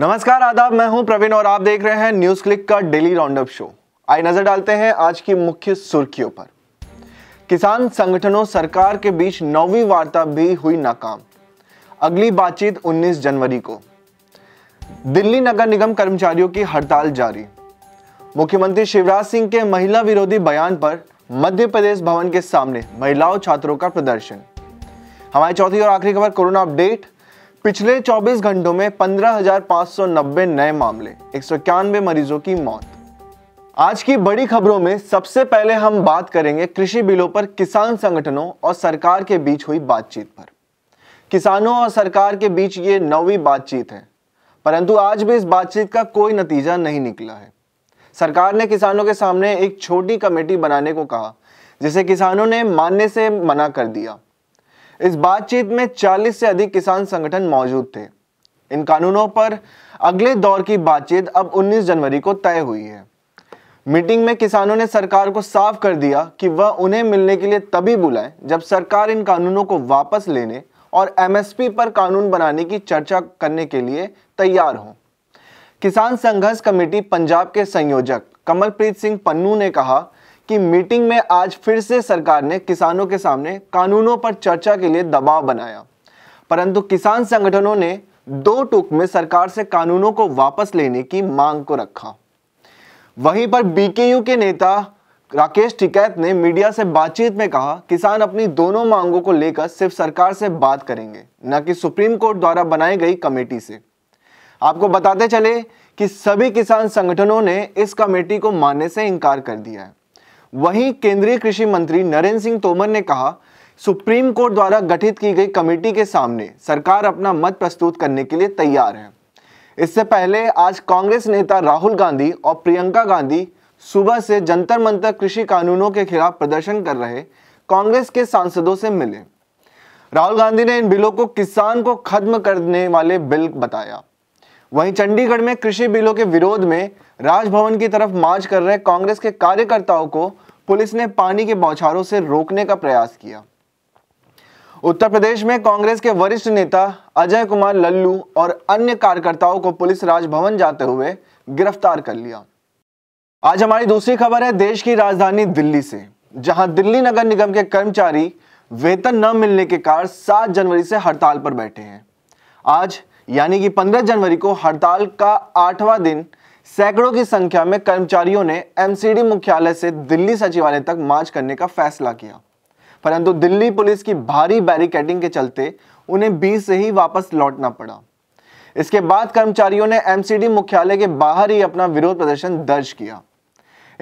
नमस्कार आदाब मैं हूं प्रवीण और आप देख रहे हैं न्यूज क्लिक का डेली राउंडअप शो आई नजर डालते हैं आज की मुख्य सुर्खियों पर किसान संगठनों सरकार के बीच नौवीं वार्ता भी हुई नाकाम अगली बातचीत 19 जनवरी को दिल्ली नगर निगम कर्मचारियों की हड़ताल जारी मुख्यमंत्री शिवराज सिंह के महिला विरोधी बयान पर मध्य प्रदेश भवन के सामने महिलाओं छात्रों का प्रदर्शन हमारी चौथी और आखिरी खबर कोरोना अपडेट पिछले 24 घंटों में 15,590 नए मामले एक मरीजों की मौत आज की बड़ी खबरों में सबसे पहले हम बात करेंगे कृषि बिलों पर किसान संगठनों और सरकार के बीच हुई बातचीत पर किसानों और सरकार के बीच ये नौवीं बातचीत है परंतु आज भी इस बातचीत का कोई नतीजा नहीं निकला है सरकार ने किसानों के सामने एक छोटी कमेटी बनाने को कहा जिसे किसानों ने मानने से मना कर दिया इस बातचीत में 40 से अधिक किसान संगठन मौजूद थे इन कानूनों पर अगले दौर की बातचीत अब 19 जनवरी को तय हुई है मीटिंग में किसानों ने सरकार को साफ कर दिया कि वह उन्हें मिलने के लिए तभी बुलाएं जब सरकार इन कानूनों को वापस लेने और एमएसपी पर कानून बनाने की चर्चा करने के लिए तैयार हो किसान संघर्ष कमेटी पंजाब के संयोजक कमलप्रीत सिंह पन्नू ने कहा कि मीटिंग में आज फिर से सरकार ने किसानों के सामने कानूनों पर चर्चा के लिए दबाव बनाया परंतु किसान संगठनों ने दो टूक में सरकार से कानूनों को वापस लेने की मांग को रखा वहीं पर बीकेयू के नेता राकेश टिकैत ने मीडिया से बातचीत में कहा किसान अपनी दोनों मांगों को लेकर सिर्फ सरकार से बात करेंगे न कि सुप्रीम कोर्ट द्वारा बनाई गई कमेटी से आपको बताते चले कि सभी किसान संगठनों ने इस कमेटी को मानने से इनकार कर दिया है वहीं केंद्रीय कृषि मंत्री नरेंद्र सिंह तोमर ने कहा सुप्रीम कोर्ट द्वारा गठित की गई कमेटी के सामने सरकार अपना मत प्रस्तुत करने के लिए तैयार है इससे पहले आज कांग्रेस नेता राहुल गांधी और प्रियंका गांधी सुबह से जंतर मंतर कृषि कानूनों के खिलाफ प्रदर्शन कर रहे कांग्रेस के सांसदों से मिले राहुल गांधी ने इन बिलों को किसान को खत्म करने वाले बिल बताया वहीं चंडीगढ़ में कृषि बिलों के विरोध में राजभवन की तरफ मार्च कर रहे कांग्रेस के कार्यकर्ताओं को पुलिस ने पानी के बौछारों से रोकने का प्रयास किया उत्तर प्रदेश में कांग्रेस के वरिष्ठ नेता अजय कुमार लल्लू और अन्य कार्यकर्ताओं को पुलिस राजभवन जाते हुए गिरफ्तार कर लिया आज हमारी दूसरी खबर है देश की राजधानी दिल्ली से जहां दिल्ली नगर निगम के कर्मचारी वेतन न मिलने के कारण 7 जनवरी से हड़ताल पर बैठे हैं आज यानी कि 15 जनवरी को हड़ताल का आठवां दिन सैकड़ों की संख्या में कर्मचारियों ने एमसीडी मुख्यालय से दिल्ली सचिवालय तक मार्च करने का फैसला किया परंतु दिल्ली पुलिस की भारी बैरिकेडिंग के चलते उन्हें बीस से ही वापस लौटना पड़ा इसके बाद कर्मचारियों ने एमसीडी मुख्यालय के बाहर ही अपना विरोध प्रदर्शन दर्ज किया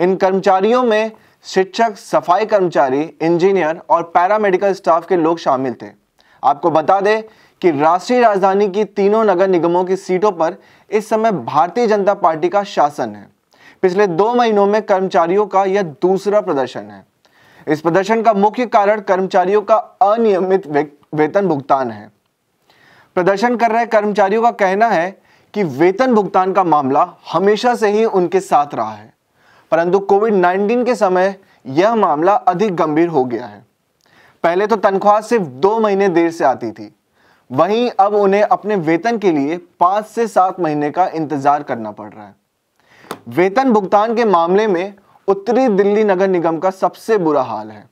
इन कर्मचारियों में शिक्षक सफाई कर्मचारी इंजीनियर और पैरामेडिकल स्टाफ के लोग शामिल थे आपको बता दें कि राष्ट्रीय राजधानी की तीनों नगर निगमों की सीटों पर इस समय भारतीय जनता पार्टी का शासन है पिछले दो महीनों में कर्मचारियों का यह दूसरा प्रदर्शन है इस प्रदर्शन का मुख्य कारण कर्मचारियों का अनियमित वेतन भुगतान है प्रदर्शन कर रहे कर्मचारियों का कहना है कि वेतन भुगतान का मामला हमेशा से ही उनके साथ रहा है परंतु कोविड 19 के समय यह मामला अधिक गंभीर हो गया है पहले तो तनख्वाह सिर्फ दो महीने देर से आती थी वहीं अब उन्हें अपने वेतन के लिए पांच से सात महीने का इंतजार करना पड़ रहा है वेतन भुगतान के मामले में उत्तरी दिल्ली नगर निगम का सबसे बुरा हाल है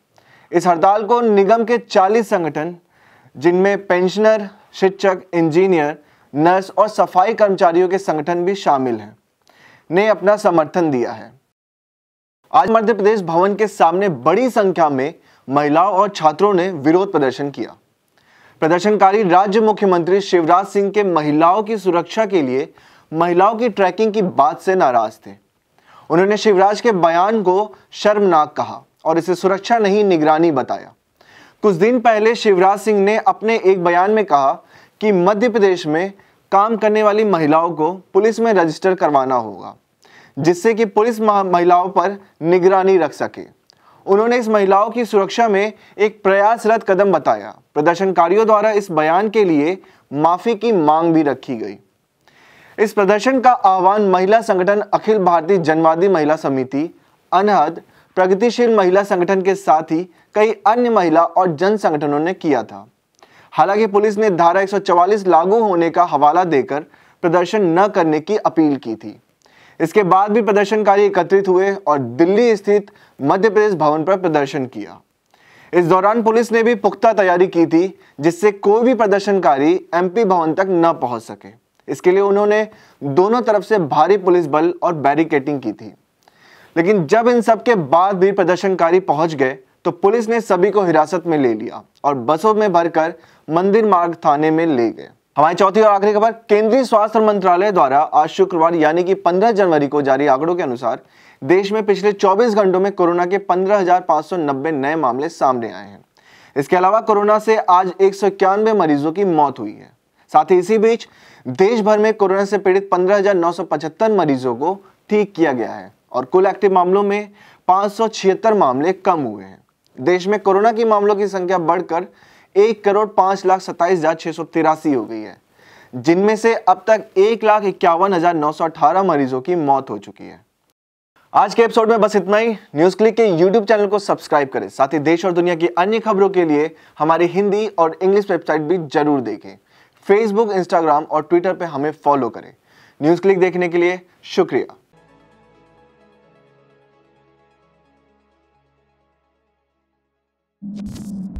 इस हड़ताल को निगम के 40 संगठन जिनमें पेंशनर शिक्षक इंजीनियर नर्स और सफाई कर्मचारियों के संगठन भी शामिल हैं ने अपना समर्थन दिया है आज मध्य प्रदेश भवन के सामने बड़ी संख्या में महिलाओं और छात्रों ने विरोध प्रदर्शन किया प्रदर्शनकारी राज्य मुख्यमंत्री शिवराज सिंह के महिलाओं की सुरक्षा के लिए महिलाओं की ट्रैकिंग की बात से नाराज थे उन्होंने शिवराज के बयान को शर्मनाक कहा और इसे सुरक्षा नहीं निगरानी बताया कुछ दिन पहले शिवराज सिंह ने अपने एक बयान में कहा कि मध्य प्रदेश में काम करने वाली महिलाओं को पुलिस में रजिस्टर करवाना होगा जिससे कि पुलिस महिलाओं पर निगरानी रख सके उन्होंने इस महिलाओं की सुरक्षा में एक प्रयासरत कदम बताया प्रदर्शनकारियों द्वारा इस बयान के लिए माफी की मांग भी रखी गई इस प्रदर्शन का आह्वान महिला संगठन अखिल भारतीय जनवादी महिला समिति अनहद प्रगतिशील महिला संगठन के साथ ही कई अन्य महिला और जन संगठनों ने किया था हालांकि पुलिस ने धारा 144 लागू होने का हवाला देकर प्रदर्शन न करने की अपील की थी इसके बाद भी प्रदर्शनकारी एकत्रित हुए और दिल्ली स्थित मध्य प्रदेश भवन पर प्रदर्शन किया इस दौरान पुलिस ने भी पुख्ता तैयारी की थी जिससे कोई भी प्रदर्शनकारी एमपी भवन तक न पहुंच सके इसके लिए उन्होंने दोनों तरफ से भारी पुलिस बल और बैरिकेटिंग की थी लेकिन जब इन सब के बाद भी प्रदर्शनकारी पहुंच गए तो पुलिस ने सभी को हिरासत में ले लिया और बसों में भरकर मंदिर मार्ग थाने में ले गए हमारी चौथी और आखिरी खबर केंद्रीय स्वास्थ्य मंत्रालय द्वारा आज शुक्रवार यानी कि 15 जनवरी को जारी आंकड़ों के अनुसार देश में पिछले 24 घंटों में कोरोना के 15,590 नए मामले सामने आए हैं इसके अलावा कोरोना से आज एक मरीजों की मौत हुई है साथ ही इसी बीच देश भर में कोरोना से पीड़ित पंद्रह मरीजों को ठीक किया गया है और कुल एक्टिव मामलों में पांच मामले कम हुए हैं देश में कोरोना के मामलों की संख्या बढ़कर एक करोड़ पांच लाख सत्ताईस हज़ार छह सौ तिरासी हो गई है जिनमें से अब तक एक लाख इक्यावन हज़ार नौ सौ अठारह मरीजों की मौत हो चुकी है आज के एपिसोड में बस इतना ही न्यूज़ क्लिक के यूट्यूब चैनल को सब्सक्राइब करें साथ ही देश और दुनिया की अन्य खबरों के लिए हमारी हिंदी और इंग्लिश वेबसाइट भी जरूर देखें फेसबुक इंस्टाग्राम और ट्विटर पर हमें फॉलो करें न्यूज़ क्लिक देखने के लिए शुक्रिया you